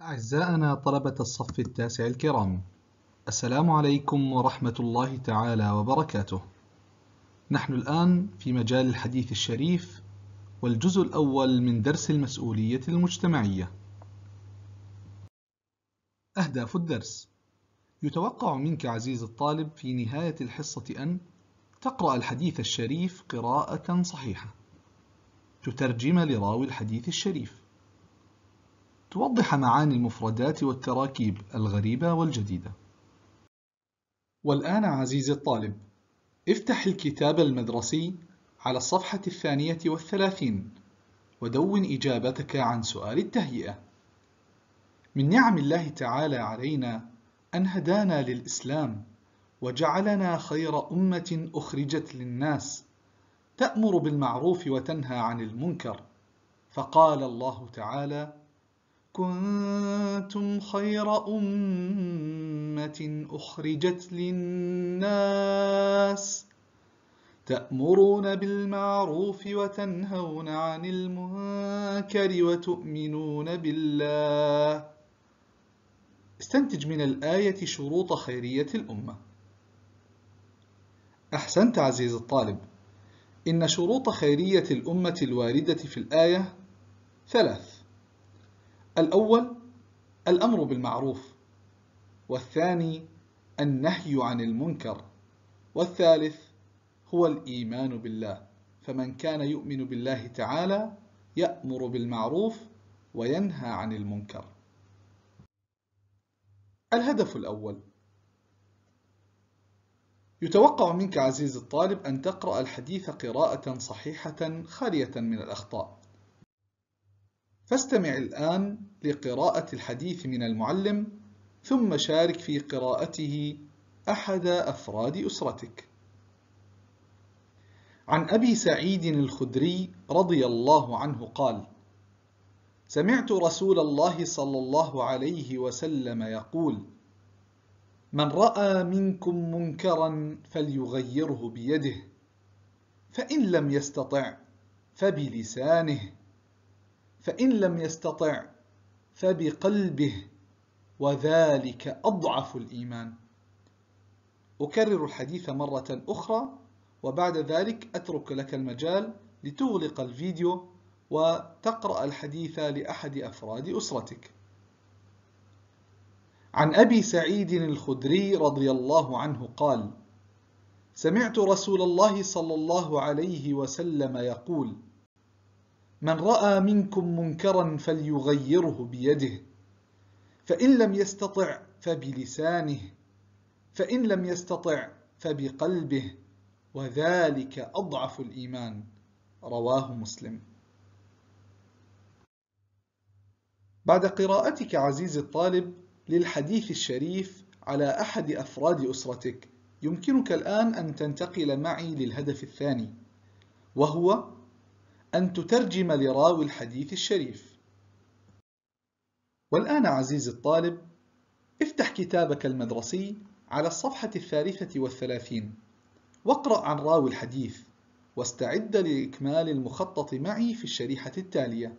أعزائنا طلبة الصف التاسع الكرام السلام عليكم ورحمة الله تعالى وبركاته نحن الآن في مجال الحديث الشريف والجزء الأول من درس المسؤولية المجتمعية أهداف الدرس يتوقع منك عزيز الطالب في نهاية الحصة أن تقرأ الحديث الشريف قراءة صحيحة تترجم لراوي الحديث الشريف توضح معاني المفردات والتراكيب الغريبة والجديدة والآن عزيزي الطالب افتح الكتاب المدرسي على الصفحة الثانية والثلاثين ودون إجابتك عن سؤال التهيئة من نعم الله تعالى علينا أن هدانا للإسلام وجعلنا خير أمة أخرجت للناس تأمر بالمعروف وتنهى عن المنكر فقال الله تعالى كنتم خير أمة أخرجت للناس تأمرون بالمعروف وتنهون عن المنكر وتؤمنون بالله استنتج من الآية شروط خيرية الأمة أحسنت عزيز الطالب إن شروط خيرية الأمة الواردة في الآية ثلاث الأول الأمر بالمعروف والثاني النهي عن المنكر والثالث هو الإيمان بالله فمن كان يؤمن بالله تعالى يأمر بالمعروف وينهى عن المنكر الهدف الأول يتوقع منك عزيزي الطالب أن تقرأ الحديث قراءة صحيحة خالية من الأخطاء فاستمع الآن لقراءة الحديث من المعلم ثم شارك في قراءته أحد أفراد أسرتك عن أبي سعيد الخدري رضي الله عنه قال سمعت رسول الله صلى الله عليه وسلم يقول من رأى منكم منكرا فليغيره بيده فإن لم يستطع فبلسانه فإن لم يستطع فبقلبه وذلك أضعف الإيمان أكرر الحديث مرة أخرى وبعد ذلك أترك لك المجال لتغلق الفيديو وتقرأ الحديث لأحد أفراد أسرتك عن أبي سعيد الخدري رضي الله عنه قال سمعت رسول الله صلى الله عليه وسلم يقول من رأى منكم منكرا فليغيره بيده فإن لم يستطع فبلسانه فإن لم يستطع فبقلبه وذلك أضعف الإيمان رواه مسلم بعد قراءتك عزيزي الطالب للحديث الشريف على أحد أفراد أسرتك يمكنك الآن أن تنتقل معي للهدف الثاني وهو أن تترجم لراوي الحديث الشريف والآن عزيزي الطالب افتح كتابك المدرسي على الصفحة الثالثة والثلاثين واقرأ عن راوي الحديث واستعد لإكمال المخطط معي في الشريحة التالية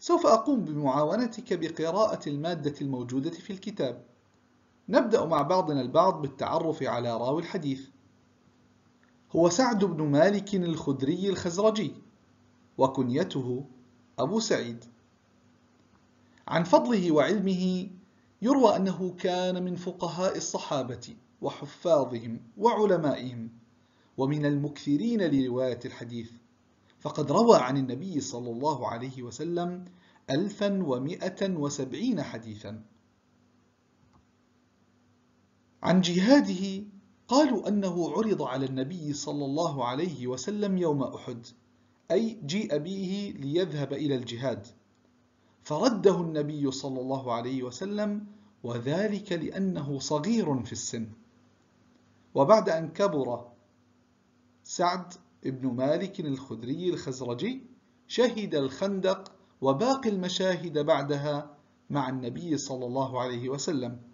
سوف أقوم بمعاونتك بقراءة المادة الموجودة في الكتاب نبدأ مع بعضنا البعض بالتعرف على راوي الحديث هو سعد بن مالك الخدري الخزرجي وكنيته أبو سعيد عن فضله وعلمه يروى أنه كان من فقهاء الصحابة وحفاظهم وعلمائهم ومن المكثرين لرواية الحديث فقد روى عن النبي صلى الله عليه وسلم 1170 حديثا عن جهاده قالوا أنه عرض على النبي صلى الله عليه وسلم يوم أحد أي جيء به ليذهب إلى الجهاد فرده النبي صلى الله عليه وسلم وذلك لأنه صغير في السن وبعد أن كبر سعد بن مالك الخدري الخزرجي شهد الخندق وباقي المشاهد بعدها مع النبي صلى الله عليه وسلم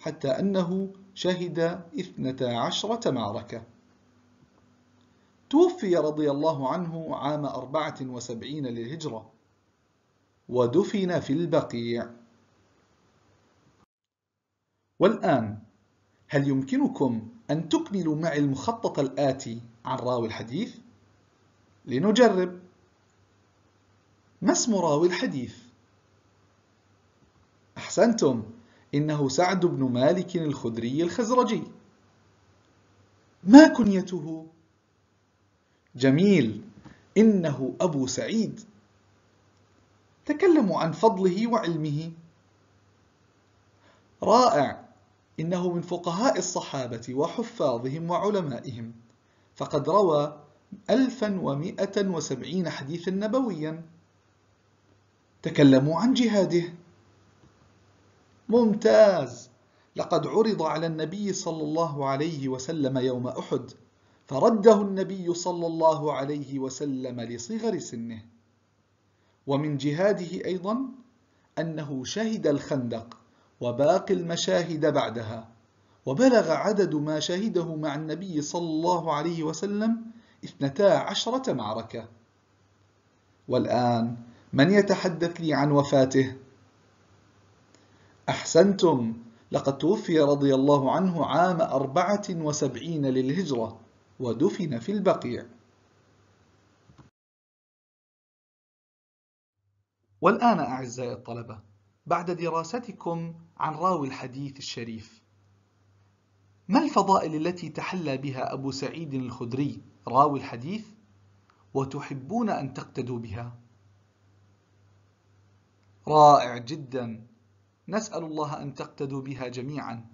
حتى أنه شهد إثنتا عشرة معركة توفي رضي الله عنه عام أربعة وسبعين للهجرة ودفن في البقيع والآن هل يمكنكم أن تكملوا معي المخطط الآتي عن راوي الحديث؟ لنجرب ما اسم راوي الحديث؟ أحسنتم إنه سعد بن مالك الخدري الخزرجي ما كنيته؟ جميل إنه أبو سعيد تكلموا عن فضله وعلمه رائع إنه من فقهاء الصحابة وحفاظهم وعلمائهم فقد روى 1170 حديثا نبويا تكلموا عن جهاده ممتاز لقد عرض على النبي صلى الله عليه وسلم يوم أحد فرده النبي صلى الله عليه وسلم لصغر سنه ومن جهاده أيضا أنه شهد الخندق وباقي المشاهد بعدها وبلغ عدد ما شهده مع النبي صلى الله عليه وسلم اثنتا عشرة معركة والآن من يتحدث لي عن وفاته؟ أحسنتم لقد توفي رضي الله عنه عام أربعة وسبعين للهجرة ودفن في البقيع والآن أعزائي الطلبة بعد دراستكم عن راوي الحديث الشريف ما الفضائل التي تحلى بها أبو سعيد الخدري راوي الحديث وتحبون أن تقتدوا بها؟ رائع جدا نسأل الله أن تقتدوا بها جميعا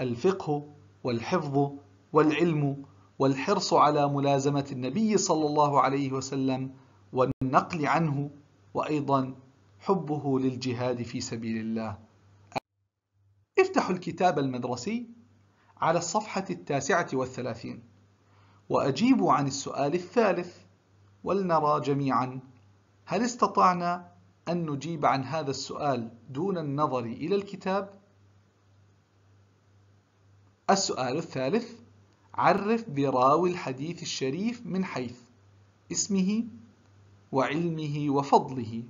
الفقه والحفظ والعلم والحرص على ملازمة النبي صلى الله عليه وسلم والنقل عنه وأيضا حبه للجهاد في سبيل الله افتحوا الكتاب المدرسي على الصفحة التاسعة والثلاثين وأجيبوا عن السؤال الثالث ولنرى جميعا هل استطعنا أن نجيب عن هذا السؤال دون النظر إلى الكتاب؟ السؤال الثالث عرف براوي الحديث الشريف من حيث اسمه وعلمه وفضله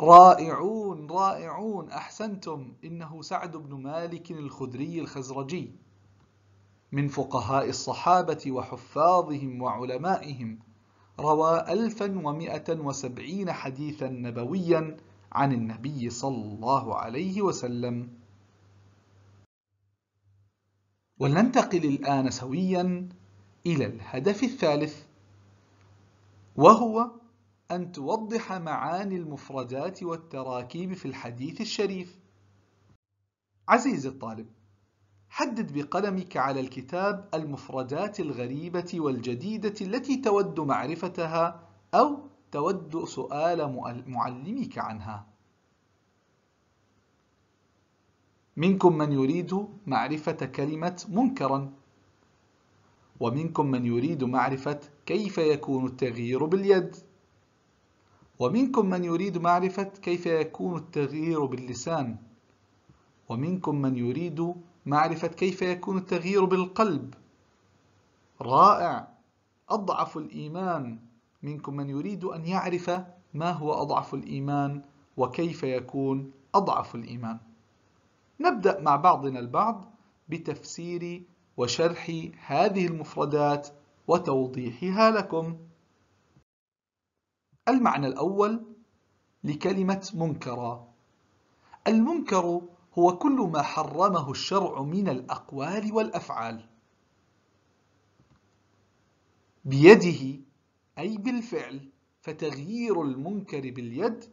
رائعون رائعون أحسنتم إنه سعد بن مالك الخدري الخزرجي من فقهاء الصحابة وحفاظهم وعلمائهم روى 1170 حديثا نبويا عن النبي صلى الله عليه وسلم ولننتقل الآن سويا إلى الهدف الثالث وهو أن توضح معاني المفردات والتراكيب في الحديث الشريف عزيزي الطالب حدد بقلمك على الكتاب المفردات الغريبة والجديدة التي تود معرفتها أو تود سؤال معلمك عنها منكم من يريد معرفة كلمة منكرا ومنكم من يريد معرفة كيف يكون التغيير باليد ومنكم من يريد معرفة كيف يكون التغيير باللسان ومنكم من يريد معرفة كيف يكون التغيير بالقلب رائع أضعف الإيمان منكم من يريد أن يعرف ما هو أضعف الإيمان وكيف يكون أضعف الإيمان نبدأ مع بعضنا البعض بتفسير وشرح هذه المفردات وتوضيحها لكم المعنى الأول لكلمة منكرا المنكر هو كل ما حرمه الشرع من الأقوال والأفعال بيده أي بالفعل فتغيير المنكر باليد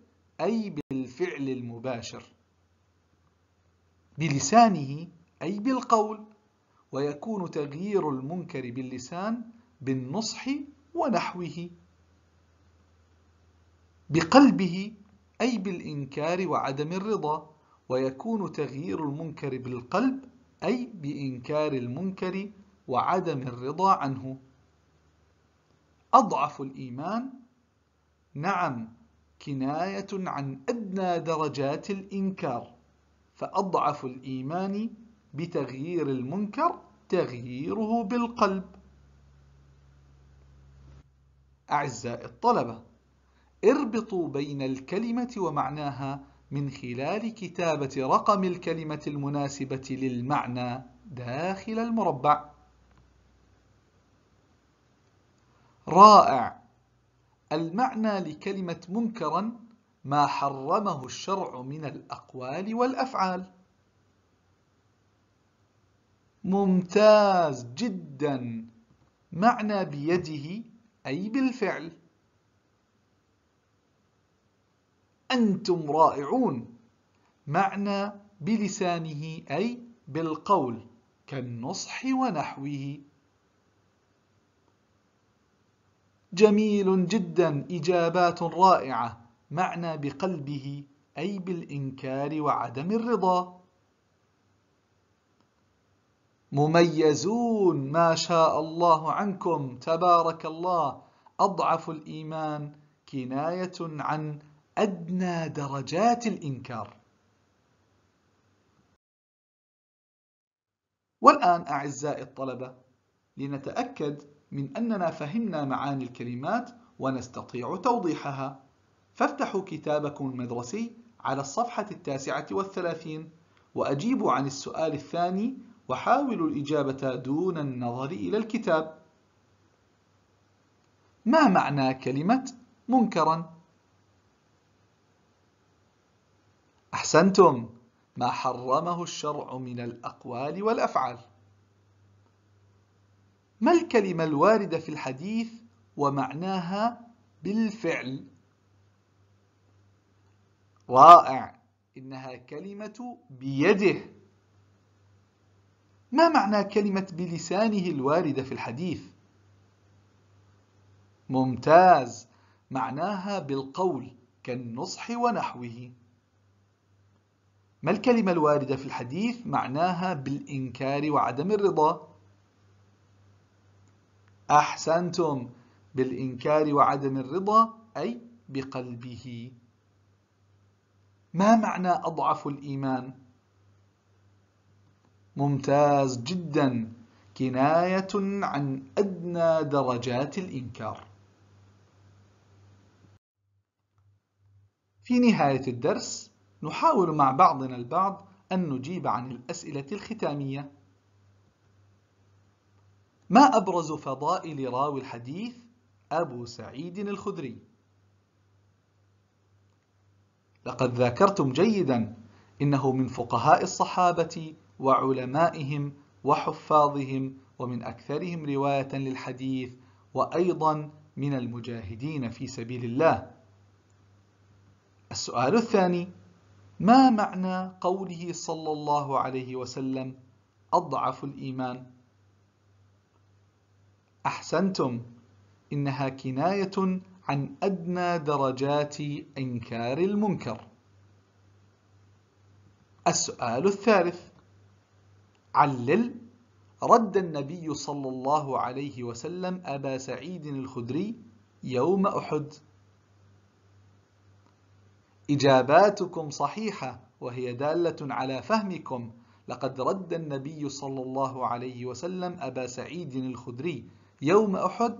أي بالفعل المباشر بلسانه أي بالقول ويكون تغيير المنكر باللسان بالنصح ونحوه بقلبه أي بالإنكار وعدم الرضا ويكون تغيير المنكر بالقلب أي بإنكار المنكر وعدم الرضا عنه أضعف الإيمان نعم كناية عن أدنى درجات الإنكار فأضعف الإيمان بتغيير المنكر تغييره بالقلب أعزائي الطلبة اربطوا بين الكلمة ومعناها من خلال كتابة رقم الكلمة المناسبة للمعنى داخل المربع رائع المعنى لكلمة منكرا ما حرمه الشرع من الأقوال والأفعال ممتاز جدا معنى بيده أي بالفعل أنتم رائعون معنى بلسانه أي بالقول كالنصح ونحوه جميل جدا إجابات رائعة معنى بقلبه أي بالإنكار وعدم الرضا مميزون ما شاء الله عنكم تبارك الله أضعف الإيمان كناية عن أدنى درجات الإنكار والآن أعزائي الطلبة لنتأكد من أننا فهمنا معاني الكلمات ونستطيع توضيحها فافتحوا كتابكم المدرسي على الصفحة التاسعة والثلاثين وأجيبوا عن السؤال الثاني وحاولوا الإجابة دون النظر إلى الكتاب ما معنى كلمة منكراً؟ أحسنتم ما حرمه الشرع من الأقوال والأفعال ما الكلمة الواردة في الحديث ومعناها بالفعل رائع إنها كلمة بيده ما معنى كلمة بلسانه الواردة في الحديث؟ ممتاز معناها بالقول كالنصح ونحوه ما الكلمة الواردة في الحديث معناها بالإنكار وعدم الرضا أحسنتم بالإنكار وعدم الرضا أي بقلبه ما معنى أضعف الإيمان؟ ممتاز جدا كناية عن أدنى درجات الإنكار في نهاية الدرس نحاول مع بعضنا البعض أن نجيب عن الأسئلة الختامية ما أبرز فضائل راوي الحديث أبو سعيد الخدري؟ لقد ذاكرتم جيدا إنه من فقهاء الصحابة وعلمائهم وحفاظهم ومن أكثرهم رواية للحديث وأيضا من المجاهدين في سبيل الله السؤال الثاني ما معنى قوله صلى الله عليه وسلم أضعف الإيمان؟ أحسنتم إنها كناية عن أدنى درجات إنكار المنكر السؤال الثالث علل رد النبي صلى الله عليه وسلم أبا سعيد الخدري يوم أحد إجاباتكم صحيحة وهي دالة على فهمكم لقد رد النبي صلى الله عليه وسلم أبا سعيد الخدري يوم أحد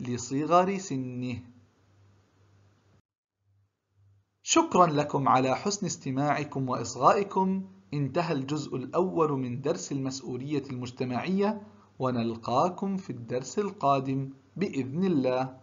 لصغر سنه شكرا لكم على حسن استماعكم وإصغائكم انتهى الجزء الأول من درس المسؤولية المجتمعية ونلقاكم في الدرس القادم بإذن الله